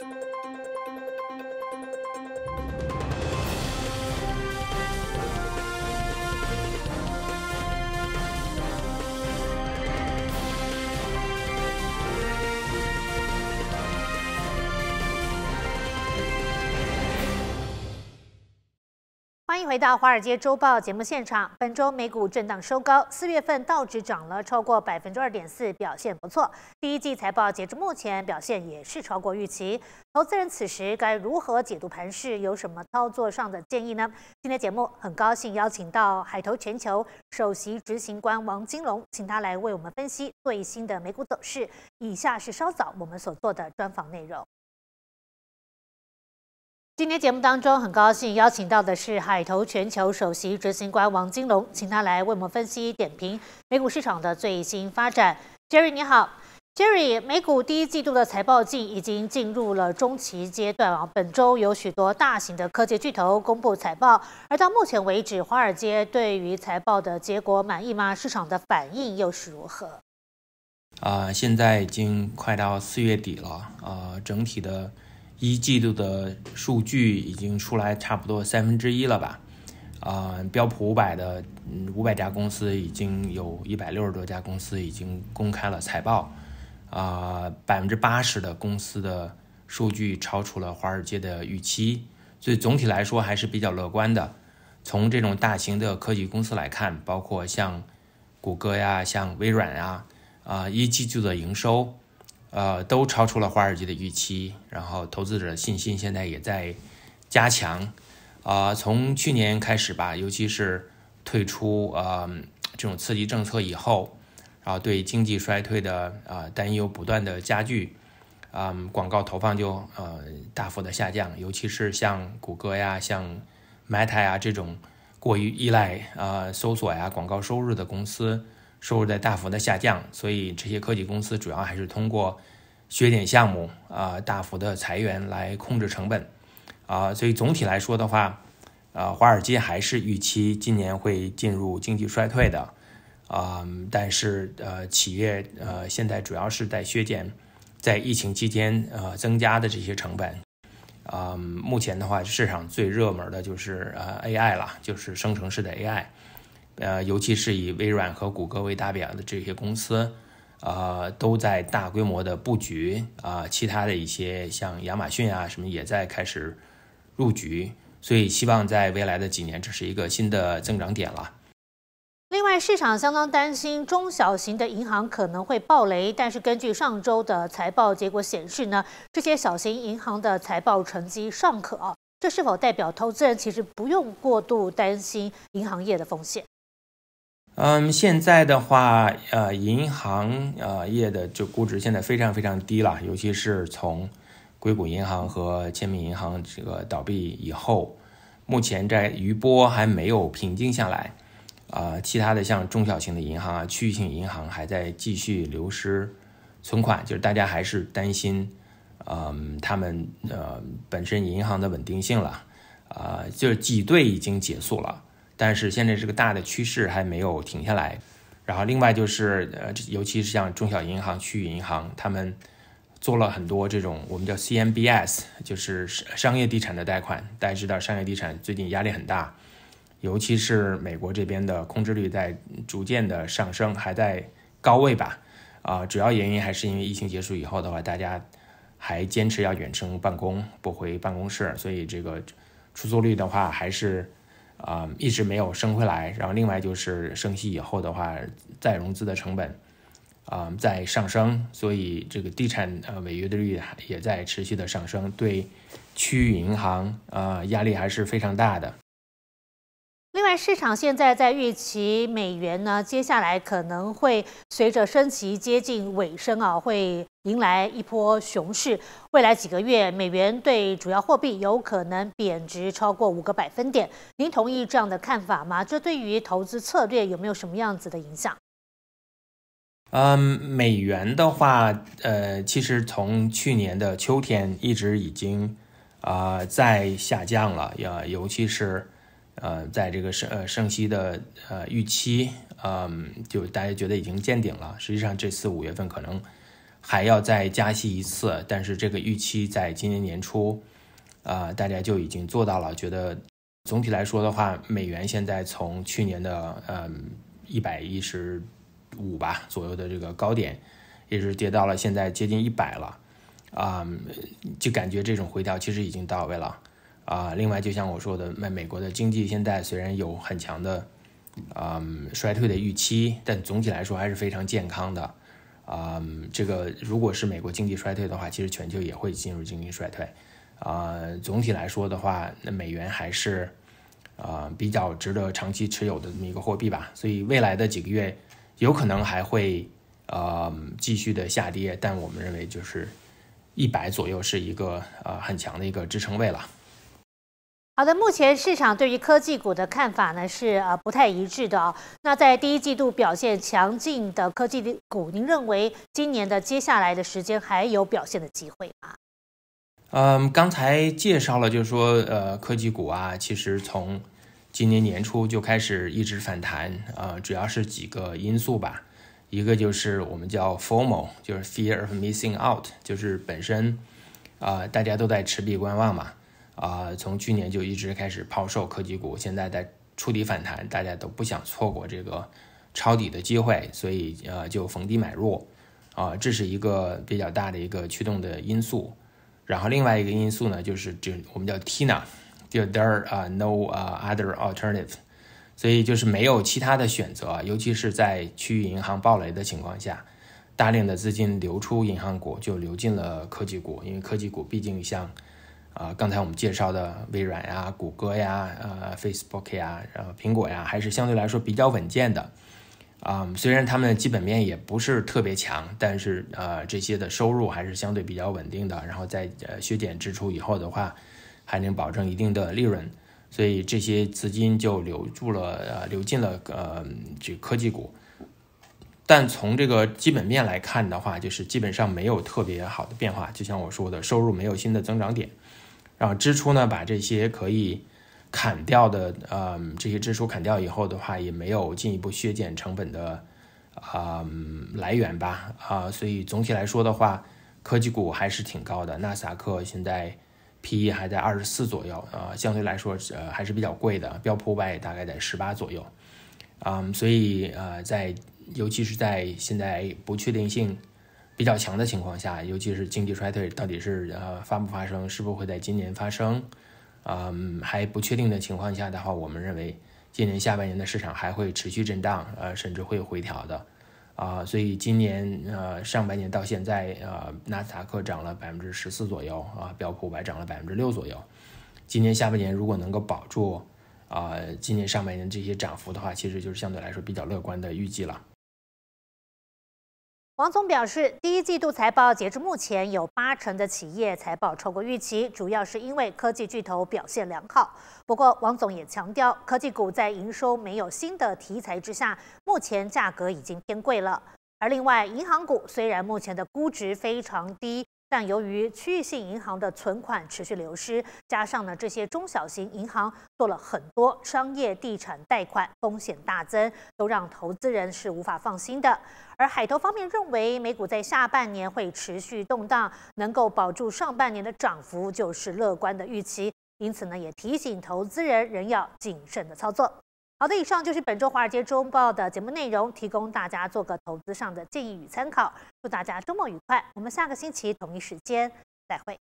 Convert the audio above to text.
Thank you 欢迎回到《华尔街周报》节目现场。本周美股震荡收高，四月份道指涨了超过百分之二点四，表现不错。第一季财报截至目前表现也是超过预期。投资人此时该如何解读盘势？有什么操作上的建议呢？今天节目很高兴邀请到海投全球首席执行官王金龙，请他来为我们分析最新的美股走势。以下是稍早我们所做的专访内容。今天节目当中，很高兴邀请到的是海投全球首席执行官王金龙，请他来为我们分析点评美股市场的最新发展。Jerry，你好，Jerry，美股第一季度的财报季已经进入了中期阶段啊，本周有许多大型的科技巨头公布财报，而到目前为止，华尔街对于财报的结果满意吗？市场的反应又是如何？啊，现在已经快到四月底了啊，整体的。一季度的数据已经出来差不多三分之一了吧？啊，标普五百的五百家公司已经有一百六十多家公司已经公开了财报，啊，百分之八十的公司的数据超出了华尔街的预期，所以总体来说还是比较乐观的。从这种大型的科技公司来看，包括像谷歌呀、像微软呀，啊，一季度的营收。呃，都超出了华尔街的预期，然后投资者信心现在也在加强。啊，从去年开始吧，尤其是退出啊这种刺激政策以后，然后对经济衰退的啊担忧不断的加剧，啊，广告投放就呃大幅的下降，尤其是像谷歌呀、像 Meta 呀这种过于依赖啊搜索呀广告收入的公司。收入在大幅的下降，所以这些科技公司主要还是通过削减项目啊、大幅的裁员来控制成本啊。所以总体来说的话，啊，华尔街还是预期今年会进入经济衰退的啊。但是呃，企业呃现在主要是在削减在疫情期间呃增加的这些成本啊。目前的话，市场最热门的就是呃 AI 了，就是生成式的 AI。呃，尤其是以微软和谷歌为代表的这些公司，啊，都在大规模的布局啊，其他的一些像亚马逊啊什么也在开始入局，所以希望在未来的几年，这是一个新的增长点了。另外，市场相当担心中小型的银行可能会暴雷，但是根据上周的财报结果显示呢，这些小型银行的财报成绩尚可，这是否代表投资人其实不用过度担心银行业的风险？嗯，现在的话，呃，银行呃业的就估值现在非常非常低了，尤其是从硅谷银行和签名银行这个倒闭以后，目前在余波还没有平静下来，啊，其他的像中小型的银行啊、区域性银行还在继续流失存款，就是大家还是担心，嗯，他们呃本身银行的稳定性了，啊，就是挤兑已经结束了。但是现在这个大的趋势还没有停下来，然后另外就是呃，尤其是像中小银行、区域银行，他们做了很多这种我们叫 CMBS，就是商业地产的贷款。大家知道商业地产最近压力很大，尤其是美国这边的空置率在逐渐的上升，还在高位吧？啊，主要原因还是因为疫情结束以后的话，大家还坚持要远程办公，不回办公室，所以这个出租率的话还是。啊，一直没有升回来。然后另外就是升息以后的话，再融资的成本啊在上升，所以这个地产呃违约的率也也在持续的上升，对区域银行啊压力还是非常大的。另外，市场现在在预期美元呢，接下来可能会随着升息接近尾声啊，会。迎来一波熊市，未来几个月美元对主要货币有可能贬值超过五个百分点。您同意这样的看法吗？这对于投资策略有没有什么样子的影响？呃，美元的话，呃，其实从去年的秋天一直已经啊在下降了，呃，尤其是呃在这个盛盛息的呃预期，嗯，就大家觉得已经见顶了。实际上这次五月份可能。还要再加息一次，但是这个预期在今年年初，啊，大家就已经做到了。觉得总体来说的话，美元现在从去年的嗯一百一十五吧左右的这个高点，一直跌到了现在接近一百了，啊，就感觉这种回调其实已经到位了啊。另外，就像我说的，美美国的经济现在虽然有很强的啊衰退的预期，但总体来说还是非常健康的。啊，这个如果是美国经济衰退的话，其实全球也会进入经济衰退。啊，总体来说的话，那美元还是，呃，比较值得长期持有的这么一个货币吧。所以未来的几个月有可能还会呃继续的下跌，但我们认为就是一百左右是一个呃很强的一个支撑位了。好的，目前市场对于科技股的看法呢是呃不太一致的啊。那在第一季度表现强劲的科技股，您认为今年的接下来的时间还有表现的机会吗？嗯，刚才介绍了，就是说呃科技股啊，其实从今年年初就开始一直反弹呃，主要是几个因素吧。一个就是我们叫 formal，就是 fear of missing out，就是本身啊大家都在持币观望嘛。啊，从去年就一直开始抛售科技股，现在在触底反弹，大家都不想错过这个抄底的机会，所以呃就逢低买入，啊，这是一个比较大的一个驱动的因素。然后另外一个因素呢，就是这我们叫 Tina，就 There are no other alternative，所以就是没有其他的选择，尤其是在区域银行暴雷的情况下，大量的资金流出银行股，就流进了科技股，因为科技股毕竟像。啊，刚才我们介绍的微软呀、谷歌呀、呃、Facebook 呀，然后苹果呀，还是相对来说比较稳健的啊。虽然他们基本面也不是特别强，但是呃，这些的收入还是相对比较稳定的。然后在削减支出以后的话，还能保证一定的利润，所以这些资金就留住了，呃，流进了呃这科技股。但从这个基本面来看的话，就是基本上没有特别好的变化。就像我说的，收入没有新的增长点。然后支出呢？把这些可以砍掉的，嗯，这些支出砍掉以后的话，也没有进一步削减成本的啊来源吧，啊，所以总体来说的话，科技股还是挺高的。纳斯达克现在 P/E 还在二十四左右，啊，相对来说呃还是比较贵的。标普外大概在十八左右，嗯，所以呃，在尤其是在现在不确定性。比较强的情况下，尤其是经济衰退，到底是呃发不发生，是否会在今年发生，啊还不确定的情况下的话，我们认为今年下半年的市场还会持续震荡，呃甚至会有回调的，啊所以今年呃上半年到现在，呃纳斯达克涨了百分之十四左右，啊标普五百涨了百分之六左右，今年下半年如果能够保住，啊今年上半年这些涨幅的话，其实就是相对来说比较乐观的预计了。王总表示，第一季度财报截至目前有八成的企业财报超过预期，主要是因为科技巨头表现良好。不过，王总也强调，科技股在营收没有新的题材之下，目前价格已经偏贵了。而另外，银行股虽然目前的估值非常低。但由于区域性银行的存款持续流失，加上呢这些中小型银行做了很多商业地产贷款，风险大增，都让投资人是无法放心的。而海投方面认为，美股在下半年会持续动荡，能够保住上半年的涨幅就是乐观的预期，因此呢也提醒投资人仍要谨慎的操作。好的，以上就是本周《华尔街周报》的节目内容，提供大家做个投资上的建议与参考。祝大家周末愉快，我们下个星期同一时间再会。